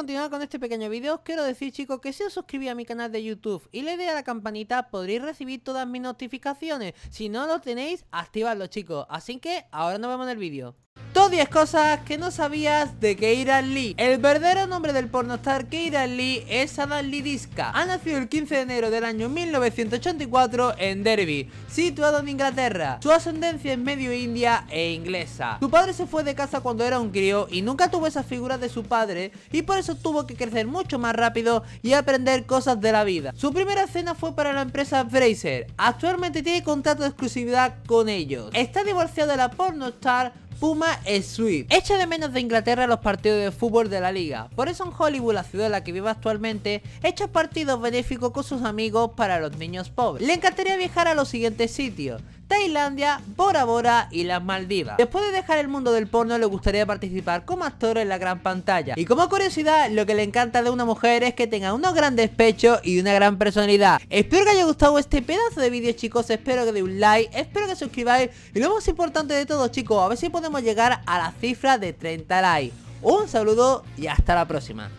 continuar con este pequeño vídeo, os quiero decir chicos que si os suscribís a mi canal de YouTube y le deis a la campanita podréis recibir todas mis notificaciones. Si no lo tenéis, activadlo chicos. Así que ahora nos vemos en el vídeo. 10 cosas que no sabías de Keira Lee El verdadero nombre del star Keira Lee es Lee Lidiska Ha nacido el 15 de enero del año 1984 en Derby, situado en Inglaterra Su ascendencia es medio india e inglesa Su padre se fue de casa cuando era un crío y nunca tuvo esa figura de su padre Y por eso tuvo que crecer mucho más rápido y aprender cosas de la vida Su primera escena fue para la empresa Fraser Actualmente tiene contrato de exclusividad con ellos Está divorciado de la star. Puma es Swift. Echa de menos de Inglaterra los partidos de fútbol de la liga. Por eso en Hollywood, la ciudad en la que vive actualmente, echa partidos benéficos con sus amigos para los niños pobres. Le encantaría viajar a los siguientes sitios. Tailandia, Bora Bora y las Maldivas. Después de dejar el mundo del porno le gustaría participar como actor en la gran pantalla. Y como curiosidad, lo que le encanta de una mujer es que tenga unos grandes pechos y una gran personalidad. Espero que haya gustado este pedazo de vídeo chicos, espero que dé un like, espero que suscribáis y lo más importante de todo chicos, a ver si podemos llegar a la cifra de 30 likes. Un saludo y hasta la próxima.